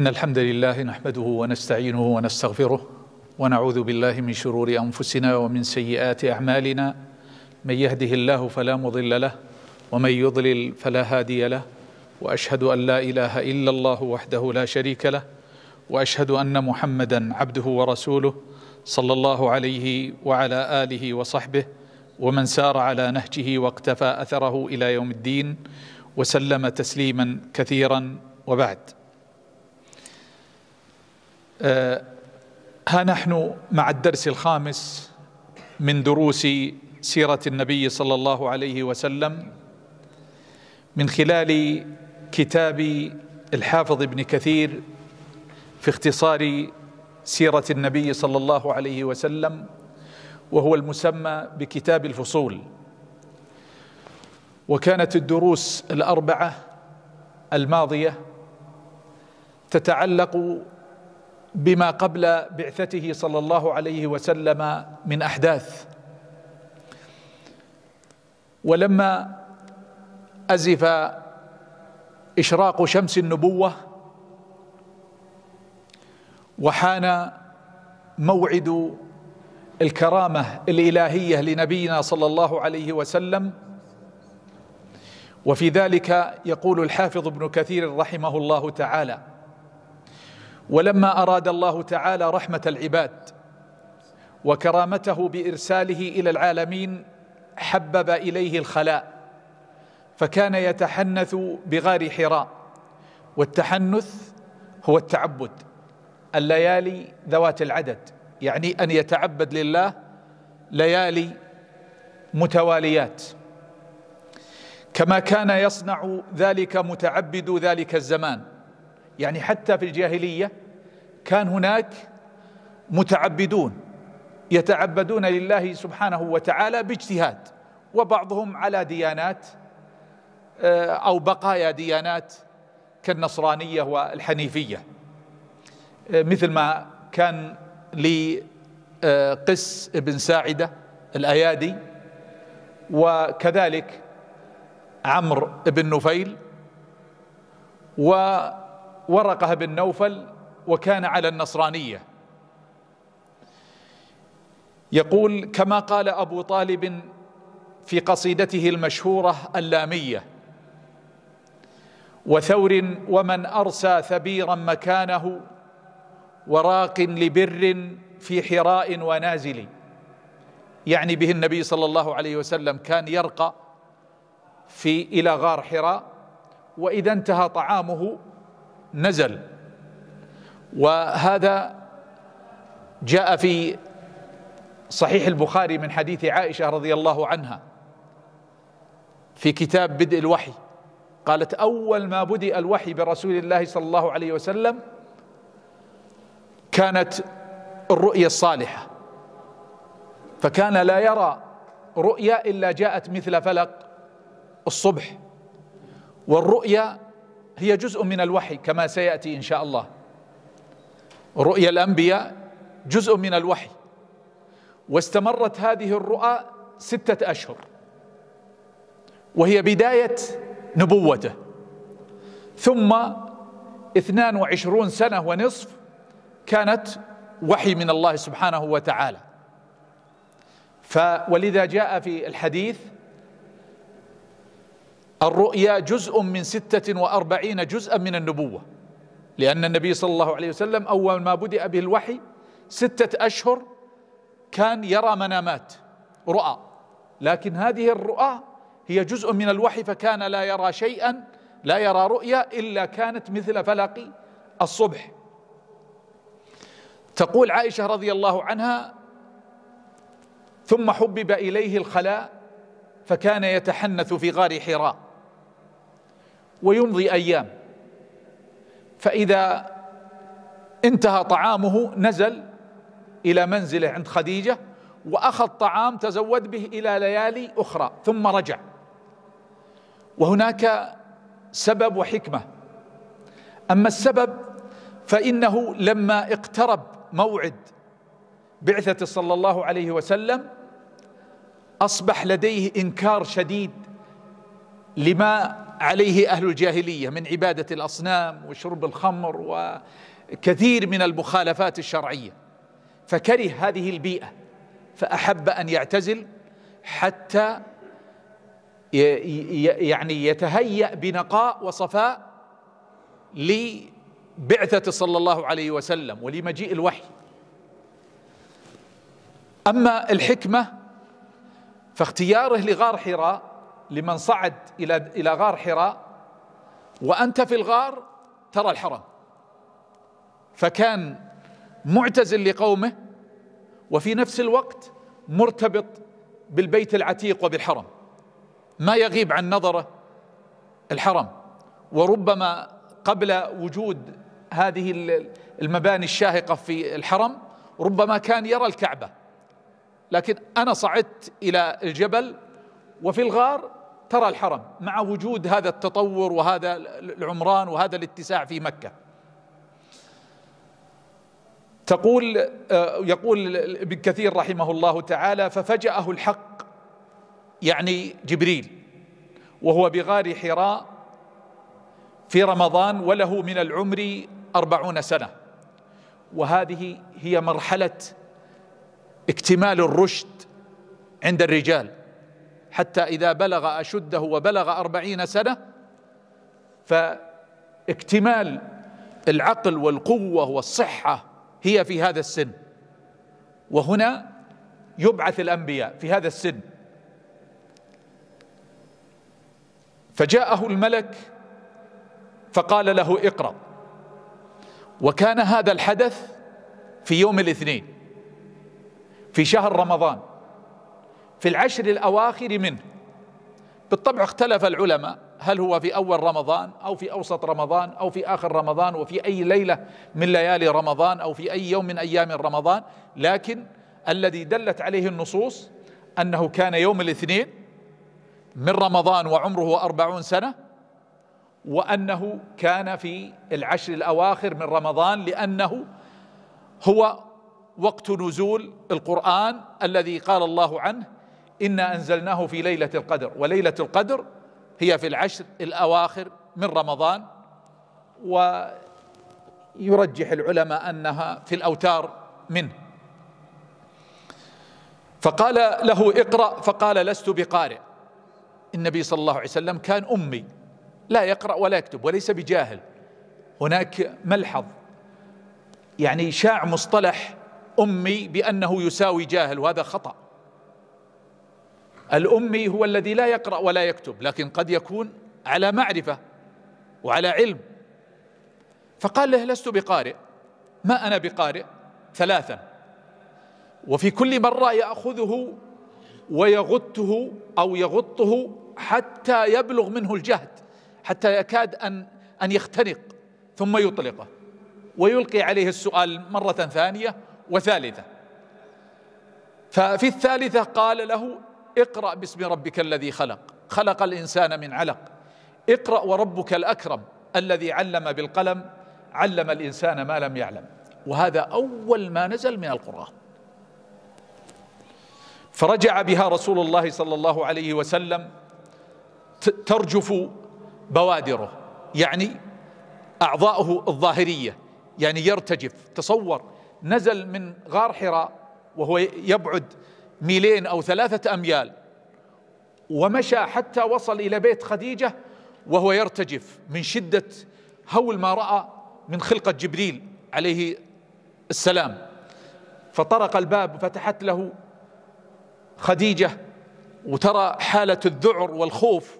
إن الحمد لله نحمده ونستعينه ونستغفره ونعوذ بالله من شرور أنفسنا ومن سيئات أعمالنا من يهده الله فلا مضل له ومن يضلل فلا هادي له وأشهد أن لا إله إلا الله وحده لا شريك له وأشهد أن محمدا عبده ورسوله صلى الله عليه وعلى آله وصحبه ومن سار على نهجه واقتفى أثره إلى يوم الدين وسلم تسليما كثيرا وبعد آه، ها نحن مع الدرس الخامس من دروس سيرة النبي صلى الله عليه وسلم من خلال كتاب الحافظ ابن كثير في اختصار سيرة النبي صلى الله عليه وسلم وهو المسمى بكتاب الفصول وكانت الدروس الأربعة الماضية تتعلق بما قبل بعثته صلى الله عليه وسلم من احداث ولما ازف اشراق شمس النبوه وحان موعد الكرامه الالهيه لنبينا صلى الله عليه وسلم وفي ذلك يقول الحافظ ابن كثير رحمه الله تعالى ولما أراد الله تعالى رحمة العباد وكرامته بإرساله إلى العالمين حبب إليه الخلاء فكان يتحنث بغار حراء والتحنث هو التعبد الليالي ذوات العدد يعني أن يتعبد لله ليالي متواليات كما كان يصنع ذلك متعبد ذلك الزمان يعني حتى في الجاهلية كان هناك متعبدون يتعبدون لله سبحانه وتعالى باجتهاد وبعضهم على ديانات آه، أو بقايا ديانات كالنصرانية والحنيفية آه، مثل ما كان لقس آه، بن ساعدة الأيادي وكذلك عمرو بن نفيل و ورقه بن نوفل وكان على النصرانيه يقول كما قال ابو طالب في قصيدته المشهوره اللاميه وثور ومن ارسى ثبيرا مكانه وراق لبر في حراء ونازل يعني به النبي صلى الله عليه وسلم كان يرقى في الى غار حراء واذا انتهى طعامه نزل وهذا جاء في صحيح البخاري من حديث عائشه رضي الله عنها في كتاب بدء الوحي قالت اول ما بدأ الوحي برسول الله صلى الله عليه وسلم كانت الرؤيا الصالحه فكان لا يرى رؤيا الا جاءت مثل فلق الصبح والرؤيا هي جزء من الوحي كما سياتي ان شاء الله رؤيا الانبياء جزء من الوحي واستمرت هذه الرؤى سته اشهر وهي بدايه نبوته ثم اثنان وعشرون سنه ونصف كانت وحي من الله سبحانه وتعالى ولذا جاء في الحديث الرؤيا جزء من ستة وأربعين جزءا من النبوة لأن النبي صلى الله عليه وسلم أول ما بدأ به الوحي ستة أشهر كان يرى منامات رؤى لكن هذه الرؤى هي جزء من الوحي فكان لا يرى شيئا لا يرى رؤيا إلا كانت مثل فلق الصبح تقول عائشة رضي الله عنها ثم حبب إليه الخلاء فكان يتحنث في غار حراء ويمضي ايام فاذا انتهى طعامه نزل الى منزله عند خديجه واخذ طعام تزود به الى ليالي اخرى ثم رجع وهناك سبب وحكمه اما السبب فانه لما اقترب موعد بعثه صلى الله عليه وسلم اصبح لديه انكار شديد لما عليه أهل الجاهلية من عبادة الأصنام وشرب الخمر وكثير من المخالفات الشرعية فكره هذه البيئة فأحب أن يعتزل حتى يعني يتهيأ بنقاء وصفاء لبعثة صلى الله عليه وسلم ولمجيء الوحي أما الحكمة فاختياره لغار حراء لمن صعد إلى إلى غار حراء وأنت في الغار ترى الحرم فكان معتزل لقومه وفي نفس الوقت مرتبط بالبيت العتيق وبالحرم ما يغيب عن نظره الحرم وربما قبل وجود هذه المباني الشاهقة في الحرم ربما كان يرى الكعبة لكن أنا صعدت إلى الجبل وفي الغار ترى الحرم مع وجود هذا التطور وهذا العمران وهذا الاتساع في مكه تقول آه، يقول ابن كثير رحمه الله تعالى ففجأه الحق يعني جبريل وهو بغار حراء في رمضان وله من العمر أربعون سنة وهذه هي مرحلة اكتمال الرشد عند الرجال حتى إذا بلغ أشده وبلغ أربعين سنة فاكتمال العقل والقوة والصحة هي في هذا السن وهنا يبعث الأنبياء في هذا السن فجاءه الملك فقال له اقرأ وكان هذا الحدث في يوم الاثنين في شهر رمضان في العشر الأواخر منه بالطبع اختلف العلماء هل هو في أول رمضان أو في أوسط رمضان أو في آخر رمضان وفي أي ليلة من ليالي رمضان أو في أي يوم من أيام رمضان لكن الذي دلت عليه النصوص أنه كان يوم الاثنين من رمضان وعمره أربعون سنة وأنه كان في العشر الأواخر من رمضان لأنه هو وقت نزول القرآن الذي قال الله عنه انا انزلناه في ليله القدر وليله القدر هي في العشر الاواخر من رمضان ويرجح العلماء انها في الاوتار منه فقال له اقرا فقال لست بقارئ النبي صلى الله عليه وسلم كان امي لا يقرا ولا يكتب وليس بجاهل هناك ملحظ يعني شاع مصطلح امي بانه يساوي جاهل وهذا خطأ الأمي هو الذي لا يقرأ ولا يكتب لكن قد يكون على معرفة وعلى علم فقال له لست بقارئ ما أنا بقارئ ثلاثا وفي كل مرة يأخذه ويغطه أو يغطه حتى يبلغ منه الجهد حتى يكاد أن أن يختنق ثم يطلقه ويلقي عليه السؤال مرة ثانية وثالثة ففي الثالثة قال له اقرا باسم ربك الذي خلق خلق الانسان من علق اقرا وربك الاكرم الذي علم بالقلم علم الانسان ما لم يعلم وهذا اول ما نزل من القران فرجع بها رسول الله صلى الله عليه وسلم ترجف بوادره يعني اعضاؤه الظاهريه يعني يرتجف تصور نزل من غار حراء وهو يبعد ميلين أو ثلاثة أميال ومشى حتى وصل إلى بيت خديجة وهو يرتجف من شدة هول ما رأى من خلقة جبريل عليه السلام فطرق الباب فتحت له خديجة وترى حالة الذعر والخوف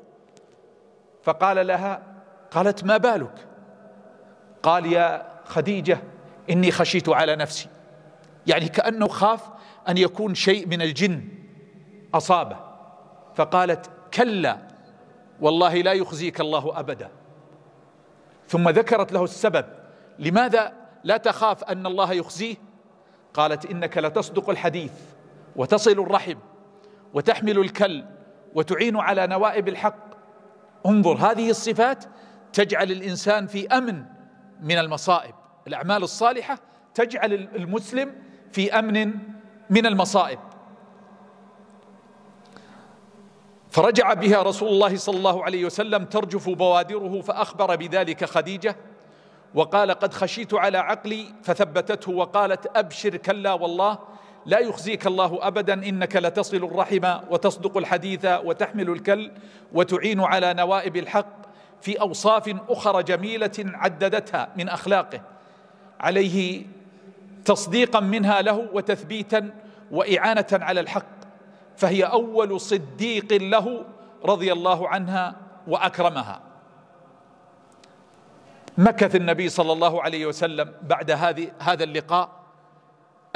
فقال لها قالت ما بالك قال يا خديجة إني خشيت على نفسي يعني كأنه خاف أن يكون شيء من الجن أصابه فقالت كلا والله لا يخزيك الله أبدا ثم ذكرت له السبب لماذا لا تخاف أن الله يخزيه قالت إنك لتصدق الحديث وتصل الرحم وتحمل الكل وتعين على نوائب الحق انظر هذه الصفات تجعل الإنسان في أمن من المصائب الأعمال الصالحة تجعل المسلم في أمن من المصائب فرجع بها رسول الله صلى الله عليه وسلم ترجف بوادره فأخبر بذلك خديجة وقال قد خشيت على عقلي فثبتته وقالت أبشر كلا والله لا يخزيك الله أبدا إنك لتصل الرحم وتصدق الحديث وتحمل الكل وتعين على نوائب الحق في أوصاف أخرى جميلة عددتها من أخلاقه عليه تصديقا منها له وتثبيتا واعانه على الحق فهي اول صديق له رضي الله عنها واكرمها مكث النبي صلى الله عليه وسلم بعد هذه هذا اللقاء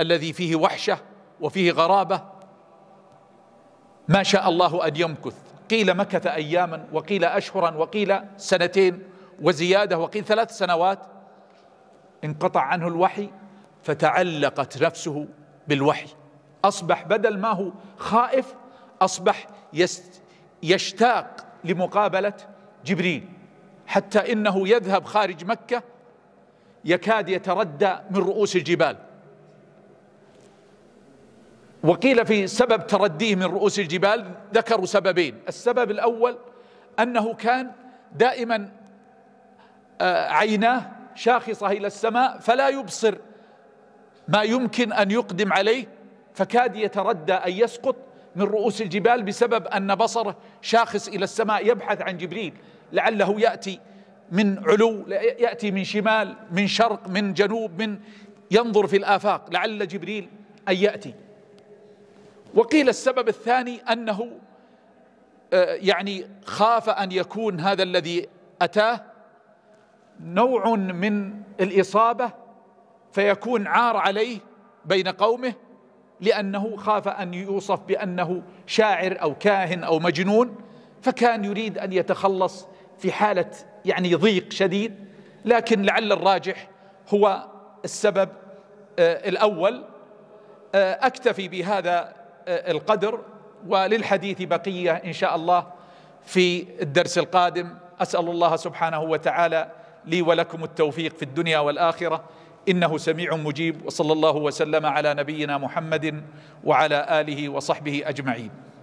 الذي فيه وحشه وفيه غرابه ما شاء الله ان يمكث قيل مكث اياما وقيل اشهرا وقيل سنتين وزياده وقيل ثلاث سنوات انقطع عنه الوحي فتعلقت نفسه بالوحي أصبح بدل ما هو خائف أصبح يشتاق لمقابلة جبريل حتى إنه يذهب خارج مكة يكاد يتردى من رؤوس الجبال وقيل في سبب ترديه من رؤوس الجبال ذكروا سببين السبب الأول أنه كان دائما آه، عيناه شاخصة إلى السماء فلا يبصر ما يمكن أن يقدم عليه فكاد يتردى أن يسقط من رؤوس الجبال بسبب أن بصره شاخص إلى السماء يبحث عن جبريل لعله يأتي من علو يأتي من شمال من شرق من جنوب من ينظر في الآفاق لعل جبريل أن يأتي وقيل السبب الثاني أنه آه، يعني خاف أن يكون هذا الذي أتاه نوع من الإصابة فيكون عار عليه بين قومه لأنه خاف أن يوصف بأنه شاعر أو كاهن أو مجنون فكان يريد أن يتخلص في حالة يعني ضيق شديد لكن لعل الراجح هو السبب آه، الأول آه، أكتفي بهذا آه، القدر وللحديث بقية إن شاء الله في الدرس القادم أسأل الله سبحانه وتعالى لي ولكم التوفيق في الدنيا والآخرة انه سميع مجيب وصلى الله وسلم على نبينا محمد وعلى اله وصحبه اجمعين